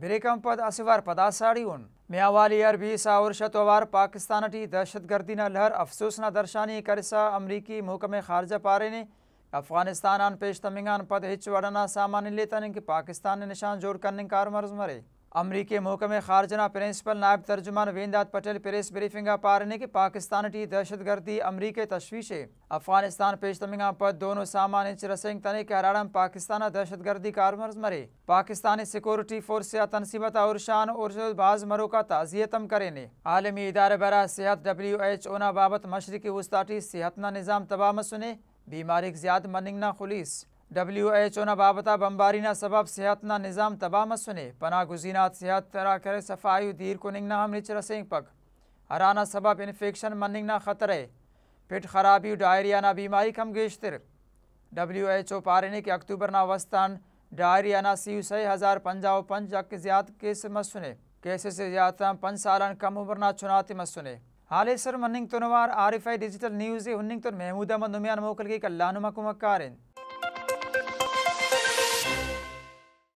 भिरेकंपद असवर साड़ी उन म्यावाली अरबी और शतवार पाकिस्तान टी दहशतगर्दी न लहर अफसोस न दर्शानी सा अमरीकी मुहकमे खारजा पारे ने अफगानिस्तान आन पेश तमिंगान पद हिच वड़ना सामान लेता ने कि पाकिस्तान ने निशान जोड़ करने कार मर्ज मरे अमरीकी महकमे खारजना प्रिंसिपल नायब तर्जुमान वेंदात पटेल प्रेस ब्रीफिंग पारने की पाकिस्तान टी दहशतगर्दी अमरीकी तशवीशे अफगानिस्तान पेशतमिंगा पर दोनों सामान रसिंग तने के हराड़म पाकिस्तान दहशतगर्दी कारमर्ज मरे पाकिस्तानी सिक्योरिटी फोर्स या तनसीबत और शान और बाज मरो का ताजियतम करे ने आलमी इदार बरा सेहत डब्ल्यू एच ओना बाबत मशरकी वस्ताटी सेहतना निज़ाम तबाह सुने बीमारी ज्यादा मनिंगना खुलिस डब्ल्यू एच डब्ल्यूएचओ बाबता बमबारी सबब सेहत निजाम तबाह मसुने पना गुजीना सेहत तरा करे सफाई दीर को निंगना अमृच रसेंग पग हराना सबब इन्फेक्शन मनिंगना खतरे पिट खराबी डायरिया ना बीमारी कम गेशतर डब्ल्यू एच ओ पारे ने कि अक्टूबर ना वस्तान डायरिया ना सी सही हज़ार पंजाव पंच जक ज्याद केस मसुने केस से ज्यादा पंच साल कम उम्र ना चुनाती मसुने हाल सर मनिंग तुनवार आरिफ डिजिटल न्यूज़ उन्निंग तुन महमूद अहमद नुमियान मोकल की कल्लानुमा कुमकारिन